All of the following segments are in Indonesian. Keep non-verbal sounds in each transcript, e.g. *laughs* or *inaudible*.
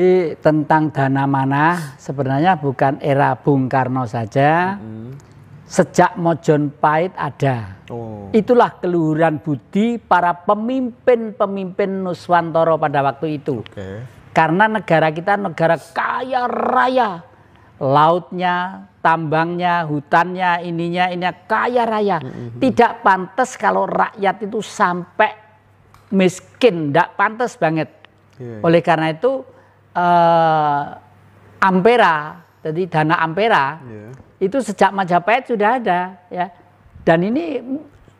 Jadi tentang dana mana sebenarnya bukan era Bung Karno saja. Mm -hmm. Sejak Mojonpahit ada. Oh. Itulah keluhuran budi para pemimpin-pemimpin Nuswantoro pada waktu itu. Okay. Karena negara kita negara kaya raya. Lautnya, tambangnya, hutannya, ininya, ininya kaya raya. Mm -hmm. Tidak pantas kalau rakyat itu sampai miskin, tidak pantas banget. Yeah. Iya. Oleh karena itu uh, ampera, jadi dana ampera yeah. itu sejak Majapahit sudah ada ya. Dan ini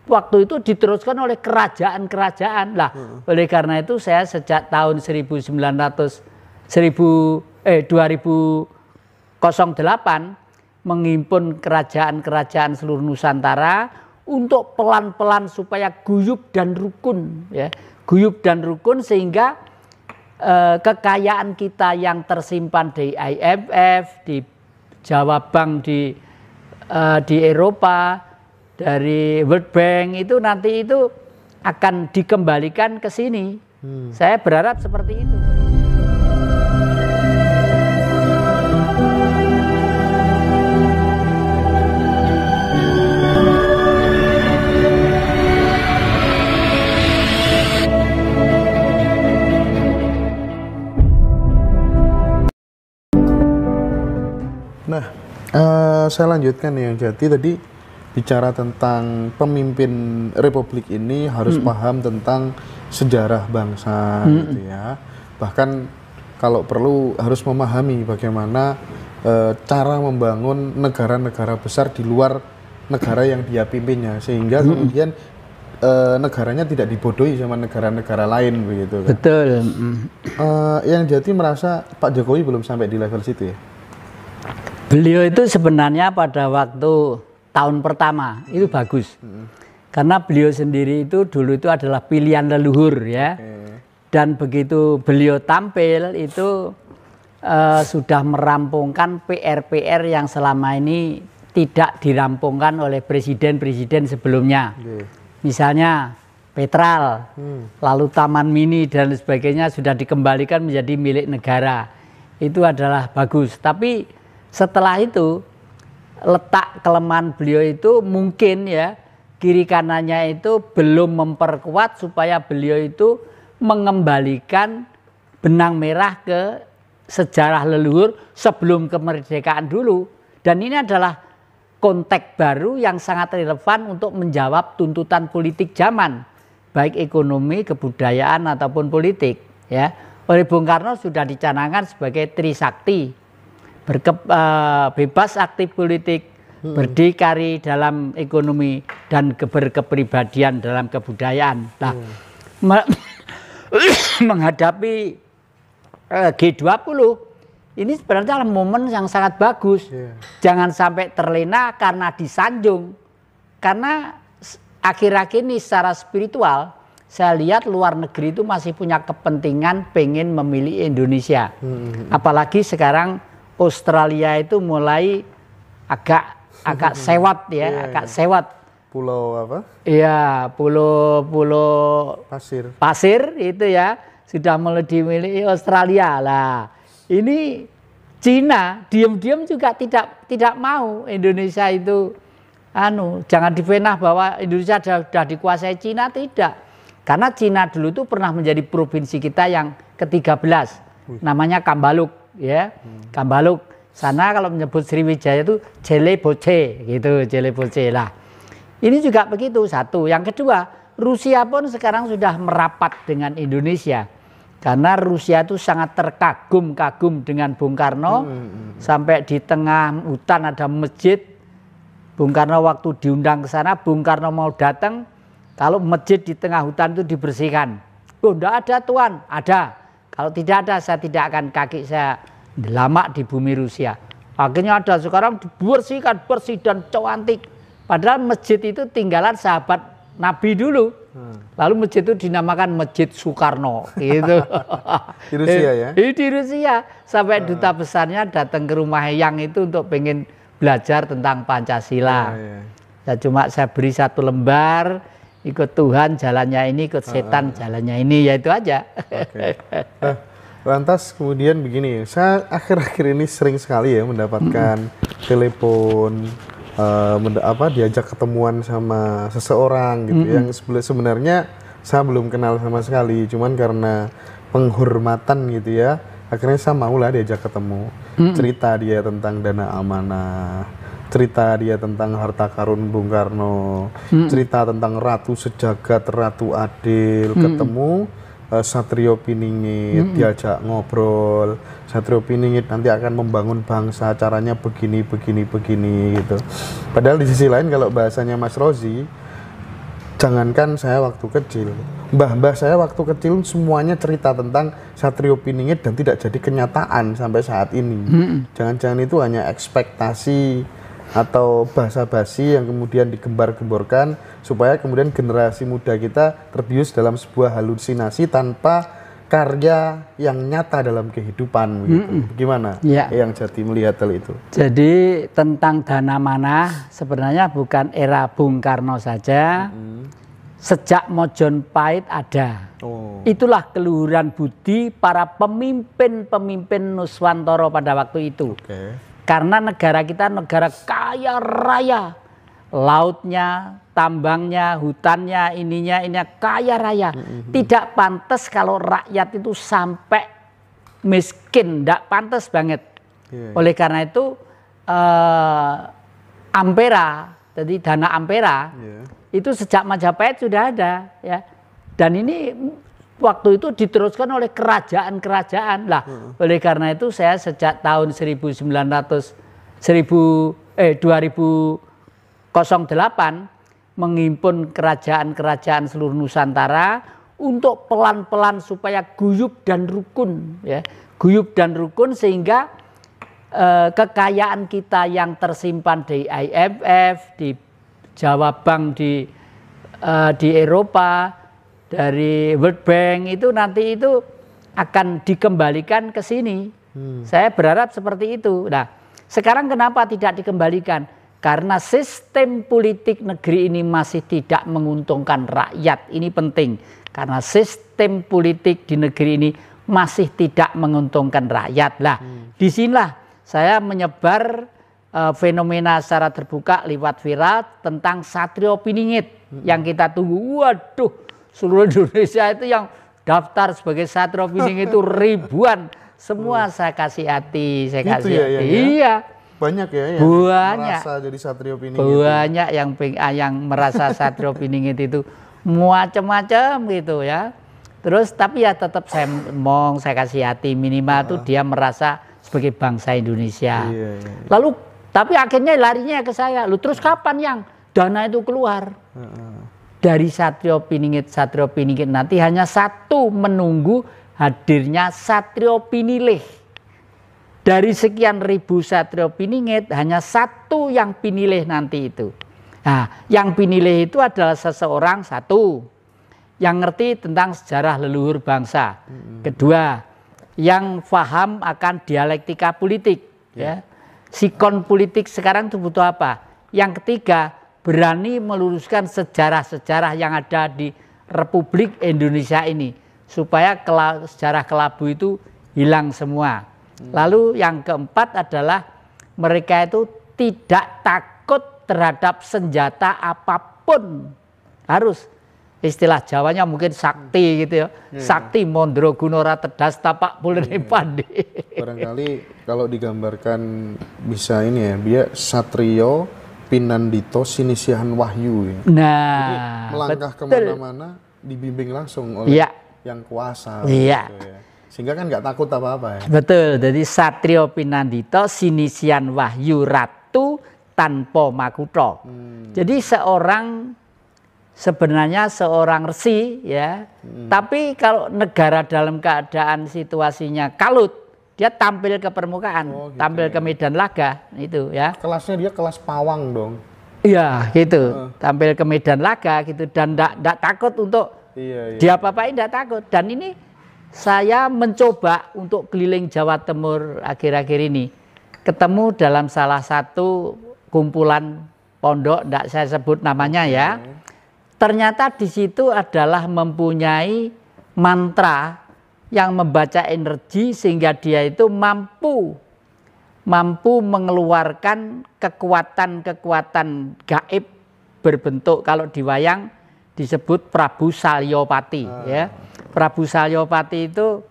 waktu itu diteruskan oleh kerajaan-kerajaan lah. Hmm. Oleh karena itu saya sejak tahun 1900 1000 eh 2008 menghimpun kerajaan-kerajaan seluruh Nusantara untuk pelan-pelan supaya guyub dan rukun ya. Guyub dan rukun sehingga Eh, kekayaan kita yang tersimpan di IMF, di Jawa Bank di eh, di Eropa, dari World Bank itu nanti itu akan dikembalikan ke sini. Hmm. Saya berharap seperti itu. Nah, uh, saya lanjutkan yang Jadi tadi bicara tentang pemimpin republik ini harus hmm. paham tentang sejarah bangsa hmm. gitu ya. Bahkan kalau perlu harus memahami bagaimana uh, cara membangun negara-negara besar di luar negara yang dia pimpinnya sehingga hmm. kemudian uh, negaranya tidak dibodohi sama negara-negara lain begitu kan. Betul. Uh, yang jadi merasa Pak Jokowi belum sampai di level situ ya. Beliau itu sebenarnya pada waktu tahun pertama itu bagus. Hmm. Karena beliau sendiri itu dulu itu adalah pilihan leluhur ya. Okay. Dan begitu beliau tampil itu uh, sudah merampungkan PR-PR yang selama ini tidak dirampungkan oleh presiden-presiden sebelumnya. Misalnya Petral, hmm. lalu Taman Mini dan sebagainya sudah dikembalikan menjadi milik negara. Itu adalah bagus. Tapi setelah itu letak kelemahan beliau itu mungkin ya kiri kanannya itu belum memperkuat supaya beliau itu mengembalikan benang merah ke sejarah leluhur sebelum kemerdekaan dulu. Dan ini adalah konteks baru yang sangat relevan untuk menjawab tuntutan politik zaman, baik ekonomi, kebudayaan ataupun politik, ya. Oleh Bung Karno sudah dicanangkan sebagai trisakti, berke, uh, bebas aktif politik, hmm. berdikari dalam ekonomi dan berkepribadian dalam kebudayaan. Nah, hmm. me *coughs* menghadapi eh, uh, G20 ini sebenarnya adalah momen yang sangat bagus. Yeah. Jangan sampai terlena karena disanjung. Karena akhir-akhir ini secara spiritual saya lihat luar negeri itu masih punya kepentingan pengen memilih Indonesia. Hmm. Apalagi sekarang Australia itu mulai agak agak *laughs* sewat ya, yeah, agak yeah. sewat. Pulau apa? Iya, pulau pulau pasir. Pasir itu ya sudah mulai dimiliki Australia lah. Ini Cina diam-diam juga tidak tidak mau Indonesia itu anu jangan dipenah bahwa Indonesia sudah sudah dikuasai Cina tidak. Karena Cina dulu itu pernah menjadi provinsi kita yang ke-13 namanya Kambaluk ya hmm. Kambaluk sana kalau menyebut Sriwijaya itu Jele Boce gitu Jele Boce lah ini juga begitu satu yang kedua Rusia pun sekarang sudah merapat dengan Indonesia karena Rusia itu sangat terkagum-kagum dengan Bung Karno hmm, hmm, hmm. sampai di tengah hutan ada masjid Bung Karno waktu diundang ke sana Bung Karno mau datang kalau masjid di tengah hutan itu dibersihkan. Oh, enggak ada tuan, ada. Kalau tidak ada saya tidak akan kaki saya lama di bumi Rusia. Akhirnya ada sekarang dibersihkan bersih dan cantik. Padahal masjid itu tinggalan sahabat Nabi dulu. Hmm. Lalu masjid itu dinamakan Masjid Soekarno *laughs* gitu. di Rusia ya? Di, iya, di Rusia. Sampai hmm. duta besarnya datang ke rumah Yang itu untuk pengen belajar tentang Pancasila. Ya, ya cuma saya beri satu lembar ikut Tuhan jalannya ini, ikut ah, setan uh, jalannya ini, ya itu aja. Okay. Nah, lantas kemudian begini, saya akhir-akhir ini sering sekali ya mendapatkan mm. telepon, uh, apa diajak ketemuan sama seseorang gitu mm. yang sebenarnya saya belum kenal sama sekali, cuman karena penghormatan gitu ya, akhirnya saya maulah diajak ketemu, mm. cerita dia tentang dana amanah cerita dia tentang harta karun Bung Karno, hmm. cerita tentang Ratu Sejagat, Ratu Adil, hmm. ketemu uh, Satrio Piningit, hmm. diajak ngobrol, Satrio Piningit nanti akan membangun bangsa, caranya begini, begini, begini gitu. Padahal di sisi lain kalau bahasanya Mas Rozi, jangankan saya waktu kecil, mbah-mbah saya waktu kecil semuanya cerita tentang Satrio Piningit dan tidak jadi kenyataan sampai saat ini. Hmm. Jangan-jangan itu hanya ekspektasi atau bahasa basi yang kemudian digembar-gemborkan supaya kemudian generasi muda kita terbius dalam sebuah halusinasi tanpa karya yang nyata dalam kehidupan gitu. Mm -mm. Gimana ya. yang jadi melihat hal itu? Jadi tentang dana mana sebenarnya bukan era Bung Karno saja. Mm -hmm. Sejak Pahit ada. Oh. Itulah keluhuran budi para pemimpin-pemimpin Nuswantoro pada waktu itu. Okay karena negara kita negara kaya raya. Lautnya, tambangnya, hutannya, ininya, ininya kaya raya. Mm -hmm. Tidak pantas kalau rakyat itu sampai miskin, tidak pantas banget. Yeah. Iya. Oleh karena itu uh, Ampera, jadi dana Ampera yeah. itu sejak Majapahit sudah ada ya. Dan ini waktu itu diteruskan oleh kerajaan-kerajaan lah. Hmm. Oleh karena itu saya sejak tahun 1900 1000 eh 2008 menghimpun kerajaan-kerajaan seluruh Nusantara untuk pelan-pelan supaya guyub dan rukun ya. Guyub dan rukun sehingga eh, kekayaan kita yang tersimpan di IMF, di Jawa Bank di eh, di Eropa dari World Bank itu nanti itu akan dikembalikan ke sini. Hmm. Saya berharap seperti itu. Nah, sekarang kenapa tidak dikembalikan? Karena sistem politik negeri ini masih tidak menguntungkan rakyat. Ini penting. Karena sistem politik di negeri ini masih tidak menguntungkan rakyat. Lah, hmm. sinilah saya menyebar uh, fenomena secara terbuka lewat viral tentang satrio piningit hmm. yang kita tunggu. Waduh, seluruh Indonesia itu yang daftar sebagai Satrio Pining itu *laughs* ribuan. Semua saya kasih hati, saya gitu kasih ya, hati. Ya, ya. Iya. Banyak ya yang banyak. merasa jadi Satrio Pining gitu. Banyak itu. yang ping, ah, yang merasa Satrio Pining gitu, itu macam-macam gitu ya. Terus tapi ya tetap saya mong, saya kasih hati minimal uh. tuh ah. dia merasa sebagai bangsa Indonesia. Iya, iya, iya. Lalu tapi akhirnya larinya ke saya. Lu terus kapan yang dana itu keluar? Uh, -huh dari Satrio Piningit Satrio Piningit nanti hanya satu menunggu hadirnya Satrio Pinilih. Dari sekian ribu Satrio Piningit hanya satu yang pinilih nanti itu. Nah, yang pinilih itu adalah seseorang satu yang ngerti tentang sejarah leluhur bangsa. Hmm. Kedua, yang faham akan dialektika politik ya. ya. Sikon politik sekarang itu butuh apa? Yang ketiga, berani meluruskan sejarah-sejarah yang ada di Republik Indonesia ini supaya kela, sejarah kelabu itu hilang semua. Hmm. Lalu yang keempat adalah mereka itu tidak takut terhadap senjata apapun. Harus istilah Jawanya mungkin sakti hmm. gitu ya. Hmm. sakti mondro gunora tedas tapak bulan pandi. Barangkali kalau digambarkan bisa ini ya, dia satrio Pinandito Sinisihan Wahyu. Ya. Nah, Jadi melangkah kemana-mana dibimbing langsung oleh ya. yang kuasa. Iya. Gitu ya. Sehingga kan nggak takut apa-apa ya. Betul. Jadi Satrio Pinandito Sinisian Wahyu Ratu tanpa makuto. Hmm. Jadi seorang sebenarnya seorang resi ya. Hmm. Tapi kalau negara dalam keadaan situasinya kalut dia tampil ke permukaan, oh, gitu tampil ke medan laga itu ya. Kelasnya dia kelas pawang dong. Iya, gitu. Uh. Tampil ke medan laga gitu dan tidak takut untuk iya, iya. dia apa ini tidak takut. Dan ini saya mencoba untuk keliling Jawa Timur akhir-akhir ini. Ketemu dalam salah satu kumpulan pondok, tidak saya sebut namanya ya. Ternyata di situ adalah mempunyai mantra yang membaca energi sehingga dia itu mampu mampu mengeluarkan kekuatan-kekuatan gaib berbentuk kalau di wayang disebut Prabu Salyopati ah. ya. Prabu Salyopati itu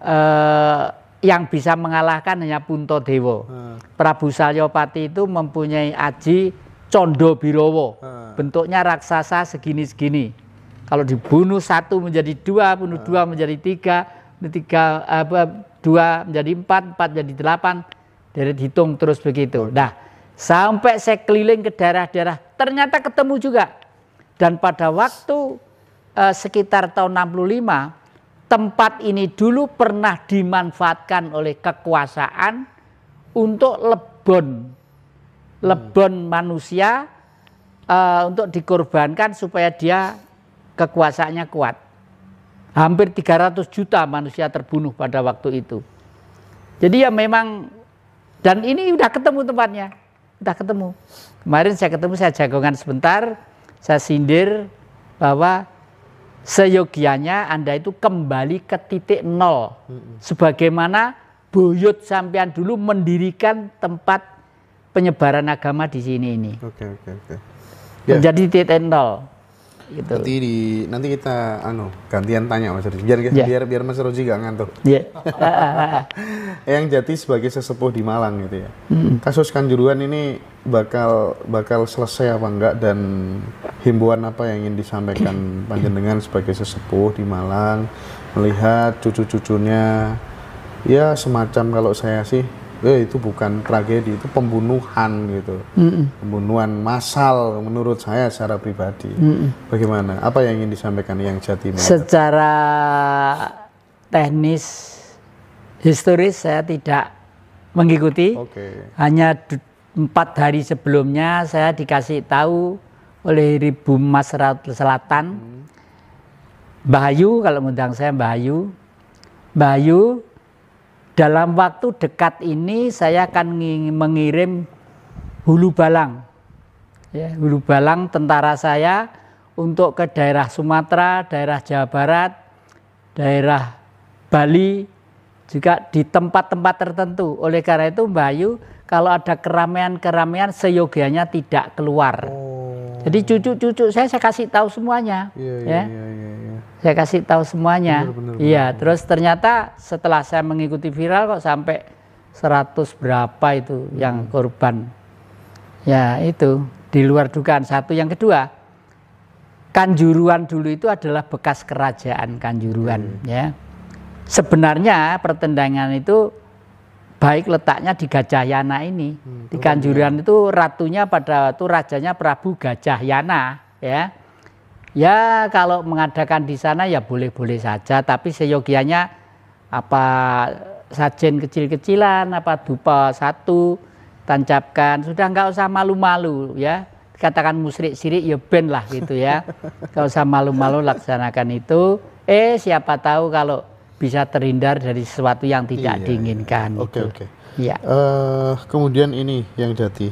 eh, yang bisa mengalahkan hanya Punto Dewo. Ah. Prabu Salyopati itu mempunyai aji Condo Birowo. Ah. Bentuknya raksasa segini-segini kalau dibunuh satu menjadi dua, bunuh dua ah. menjadi tiga, tiga apa, dua menjadi empat, empat menjadi delapan, dari hitung terus begitu. Nah, sampai saya keliling ke daerah-daerah, ternyata ketemu juga. Dan pada waktu eh, sekitar tahun 65, tempat ini dulu pernah dimanfaatkan oleh kekuasaan untuk lebon, lebon hmm. manusia uh, untuk dikorbankan supaya dia kekuasaannya kuat. Hampir 300 juta manusia terbunuh pada waktu itu. Jadi ya memang dan ini udah ketemu tempatnya. Udah ketemu. Kemarin saya ketemu saya jagongan sebentar, saya sindir bahwa seyogianya Anda itu kembali ke titik nol. Sebagaimana buyut sampean dulu mendirikan tempat penyebaran agama di sini ini. Oke, oke, oke. Ya. Menjadi titik nol gitu. Nanti di nanti kita anu gantian tanya Mas Roji biar yeah. biar biar Mas Roji gak ngantuk. Iya. Yeah. *laughs* yang Jati sebagai sesepuh di Malang gitu ya. Mm. Kasus Kanjuruhan ini bakal bakal selesai apa enggak dan himbauan apa yang ingin disampaikan *coughs* panjenengan sebagai sesepuh di Malang melihat cucu-cucunya ya semacam kalau saya sih ya itu bukan tragedi itu pembunuhan gitu mm pembunuhan massal menurut saya secara pribadi mm bagaimana apa yang ingin disampaikan yang jati secara teknis historis saya tidak mengikuti okay. hanya empat hari sebelumnya saya dikasih tahu oleh Ribu Mas Selatan mm. Bahayu kalau ngundang saya Bayu, Bayu dalam waktu dekat ini saya akan mengirim hulu balang ya, hulu balang tentara saya untuk ke daerah Sumatera, daerah Jawa Barat, daerah Bali juga di tempat-tempat tertentu. Oleh karena itu Mbak Ayu kalau ada keramaian-keramaian seyogianya tidak keluar. Oh. Jadi cucu-cucu saya saya kasih tahu semuanya. Yeah, iya, ya. Yeah, yeah, iya ya. Saya kasih tahu semuanya. iya, terus ternyata setelah saya mengikuti viral kok sampai 100 berapa itu hmm. yang korban. Ya, itu di luar dugaan satu. Yang kedua, Kanjuruan dulu itu adalah bekas kerajaan Kanjuruan hmm. ya. Sebenarnya pertendangan itu baik letaknya di Gajahyana ini. Hmm, di Kanjuruan ya. itu ratunya pada waktu rajanya Prabu Gajahyana ya. Ya kalau mengadakan di sana ya boleh-boleh saja, tapi seyogianya apa sajen kecil-kecilan, apa dupa satu, tancapkan, sudah nggak usah malu-malu ya. Katakan musrik sirik ya ben lah gitu ya. *laughs* Nggak usah malu-malu laksanakan itu. Eh siapa tahu kalau bisa terhindar dari sesuatu yang tidak iya, iya. diinginkan. Oke, gitu. iya. oke. Okay, gitu. Ya. Uh, kemudian ini yang jadi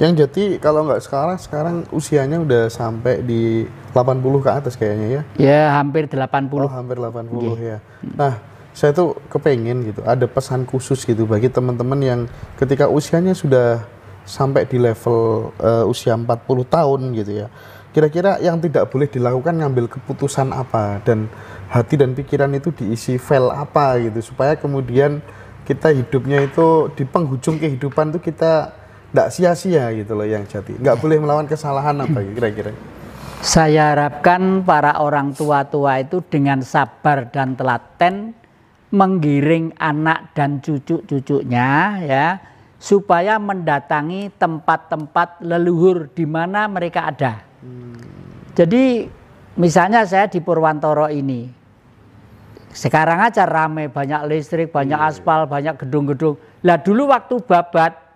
yang jadi kalau nggak sekarang, sekarang usianya udah sampai di 80 ke atas kayaknya ya? Ya hampir 80. Oh hampir 80 puluh iya. ya. Nah saya tuh kepengen gitu, ada pesan khusus gitu bagi teman-teman yang ketika usianya sudah sampai di level uh, usia 40 tahun gitu ya. Kira-kira yang tidak boleh dilakukan ngambil keputusan apa dan hati dan pikiran itu diisi file apa gitu supaya kemudian kita hidupnya itu di penghujung kehidupan tuh kita tidak sia-sia gitu loh yang jati. Nggak boleh melawan kesalahan apa *clears throat* kira-kira? Saya harapkan para orang tua-tua itu dengan sabar dan telaten menggiring anak dan cucu-cucunya ya supaya mendatangi tempat-tempat leluhur di mana mereka ada. Hmm. Jadi misalnya saya di Purwantoro ini sekarang aja rame banyak listrik, banyak iya, iya. aspal, banyak gedung-gedung. Lah dulu waktu babat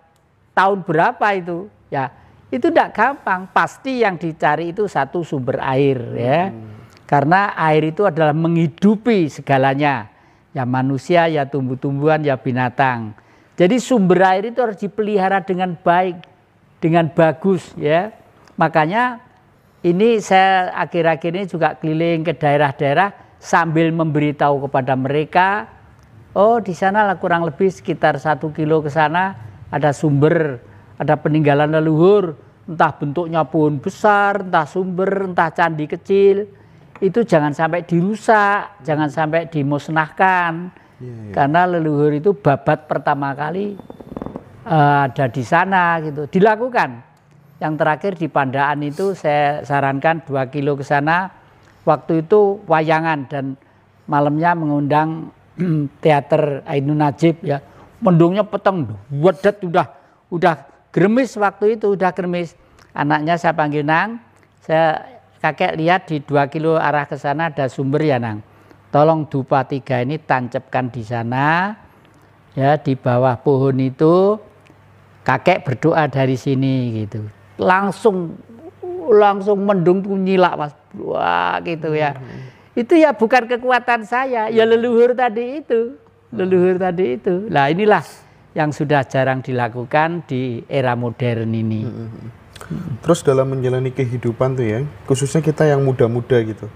tahun berapa itu ya itu tidak gampang pasti yang dicari itu satu sumber air ya hmm. karena air itu adalah menghidupi segalanya ya manusia ya tumbuh-tumbuhan ya binatang jadi sumber air itu harus dipelihara dengan baik dengan bagus ya makanya ini saya akhir-akhir ini juga keliling ke daerah-daerah sambil memberitahu kepada mereka oh di sana lah kurang lebih sekitar satu kilo ke sana ada sumber, ada peninggalan leluhur, entah bentuknya pun besar, entah sumber, entah candi kecil, itu jangan sampai dirusak, jangan sampai dimusnahkan. yeah, yeah. Karena leluhur itu babat pertama kali uh, ada di sana gitu. Dilakukan. Yang terakhir di Pandaan itu saya sarankan dua kilo ke sana. Waktu itu wayangan dan malamnya mengundang *clears throat* teater Ainun Najib ya mendungnya peteng wedet udah udah gremis waktu itu udah gremis. anaknya saya panggil nang saya kakek lihat di dua kilo arah ke sana ada sumber ya nang tolong dupa tiga ini tancapkan di sana ya di bawah pohon itu kakek berdoa dari sini gitu langsung langsung mendung tuh nyilak mas wah gitu ya hmm. itu ya bukan kekuatan saya ya leluhur tadi itu leluhur tadi itu. Nah inilah yang sudah jarang dilakukan di era modern ini. Hmm, hmm, hmm. Terus dalam menjalani kehidupan tuh ya, khususnya kita yang muda-muda gitu.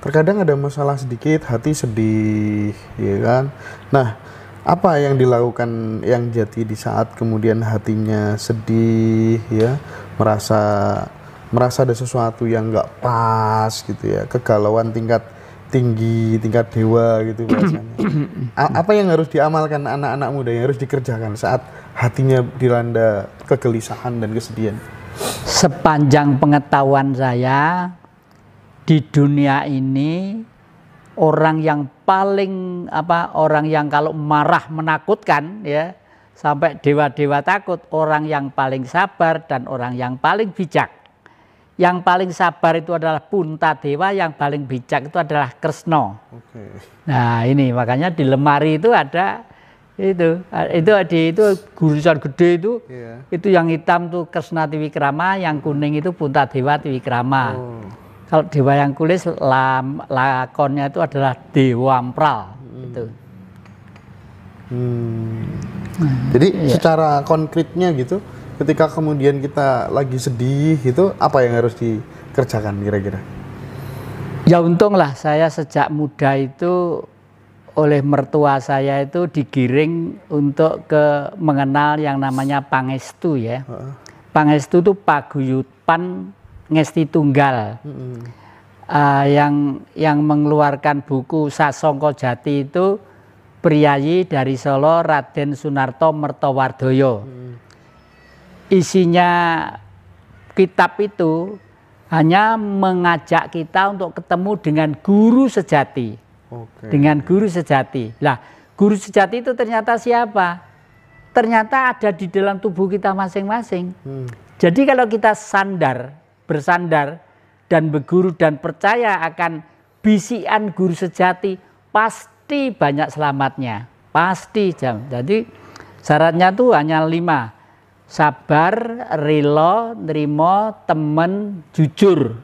Terkadang ada masalah sedikit, hati sedih, ya kan. Nah, apa yang dilakukan yang jati di saat kemudian hatinya sedih, ya, merasa merasa ada sesuatu yang nggak pas gitu ya, kegalauan tingkat tinggi tingkat dewa gitu *clears throat* bahasanya. apa yang harus diamalkan anak-anak muda yang harus dikerjakan saat hatinya dilanda kegelisahan dan kesedihan? Sepanjang pengetahuan saya di dunia ini orang yang paling apa orang yang kalau marah menakutkan ya sampai dewa-dewa takut orang yang paling sabar dan orang yang paling bijak yang paling sabar itu adalah Punta Dewa, yang paling bijak itu adalah Kresno. Okay. Nah ini makanya di lemari itu ada itu itu di itu gurusan gede itu yeah. itu yang hitam tuh Kresna Tiwikrama, yang kuning itu Punta Dewa Tiwikrama. Oh. Kalau dewa yang kulis lam, lakonnya itu adalah Dewa Ampral hmm. itu. Hmm. Nah, Jadi iya. secara konkretnya gitu ketika kemudian kita lagi sedih itu apa yang harus dikerjakan kira-kira? Ya untunglah saya sejak muda itu oleh mertua saya itu digiring untuk ke mengenal yang namanya pangestu ya. Uh. Pangestu itu paguyupan ngesti tunggal. Uh, uh yang yang mengeluarkan buku Sasongko Jati itu priayi dari Solo Raden Sunarto Mertowardoyo. Uh isinya kitab itu hanya mengajak kita untuk ketemu dengan guru sejati. Oke. Dengan guru sejati. Lah, guru sejati itu ternyata siapa? Ternyata ada di dalam tubuh kita masing-masing. Hmm. Jadi kalau kita sandar, bersandar dan berguru dan percaya akan bisian guru sejati, pasti banyak selamatnya. Pasti jam. Jadi syaratnya tuh hanya lima sabar, rilo, nerimo, temen, jujur.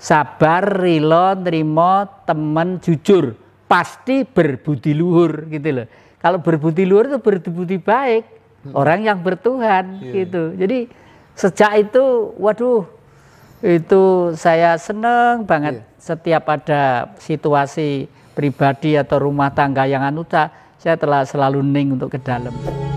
Sabar, rilo, nerimo, temen, jujur. Pasti berbudi luhur gitu loh. Kalau berbudi luhur itu berbudi baik. Hmm. Orang yang bertuhan yeah. Iya. gitu. Jadi sejak itu waduh itu saya seneng banget yeah. setiap ada situasi pribadi atau rumah tangga yang anuta saya telah selalu ning untuk ke dalam.